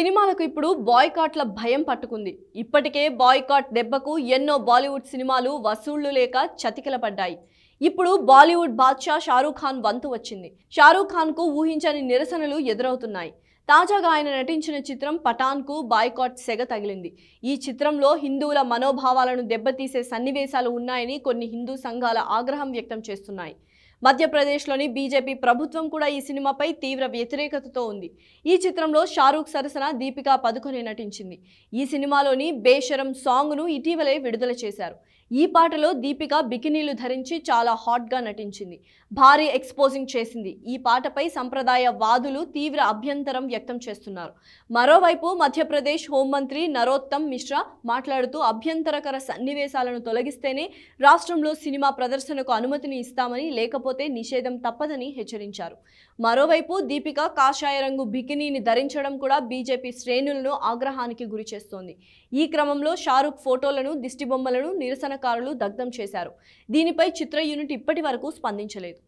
సినిమాలకు ఇప్పుడు బాయ్కాట్ల భయం పట్టుకుంది ఇప్పటికే బాయ్కాట్ దెబ్బకు ఎన్నో బాలీవుడ్ సినిమాలు వసూళ్లు లేక పడ్డాయి ఇప్పుడు బాలీవుడ్ బాద్షా షారూఖ్ ఖాన్ వంతు వచ్చింది షారూఖ్ ఖాన్కు ఊహించని నిరసనలు ఎదురవుతున్నాయి తాజాగా ఆయన నటించిన చిత్రం పఠాన్కు బాయ్కాట్ సెగ తగిలింది ఈ చిత్రంలో హిందువుల మనోభావాలను దెబ్బతీసే సన్నివేశాలు ఉన్నాయని కొన్ని హిందూ సంఘాల ఆగ్రహం వ్యక్తం చేస్తున్నాయి మధ్యప్రదేశ్లోని బీజేపీ ప్రభుత్వం కూడా ఈ సినిమాపై తీవ్ర వ్యతిరేకతతో ఉంది ఈ చిత్రంలో షారూక్ సరసన దీపికా పదుకొని నటించింది ఈ సినిమాలోని బేషరం సాంగ్ను ఇటీవలే విడుదల చేశారు ఈ పాటలో దీపిక బికినీలు ధరించి చాలా హాట్గా నటించింది భారీ ఎక్స్పోజింగ్ చేసింది ఈ పాటపై సంప్రదాయ వాదులు తీవ్ర అభ్యంతరం వ్యక్తం చేస్తున్నారు మరోవైపు మధ్యప్రదేశ్ హోంమంత్రి నరోత్తమ్ మిశ్రా మాట్లాడుతూ అభ్యంతరకర సన్నివేశాలను తొలగిస్తేనే రాష్ట్రంలో సినిమా ప్రదర్శనకు అనుమతిని ఇస్తామని లేకపోతే నిషేధం తప్పదని హెచ్చరించారు మరోవైపు దీపిక కాషాయ రంగు బికినీని ధరించడం కూడా బీజేపీ శ్రేణులను ఆగ్రహానికి గురిచేస్తోంది ఈ క్రమంలో షారుఖ్ ఫోటోలను దిష్టిబొమ్మలను నిరసన ప్రదర్శనకారులు దగ్ధం చేశారు దీనిపై చిత్ర యూనిట్ ఇప్పటి వరకు స్పందించలేదు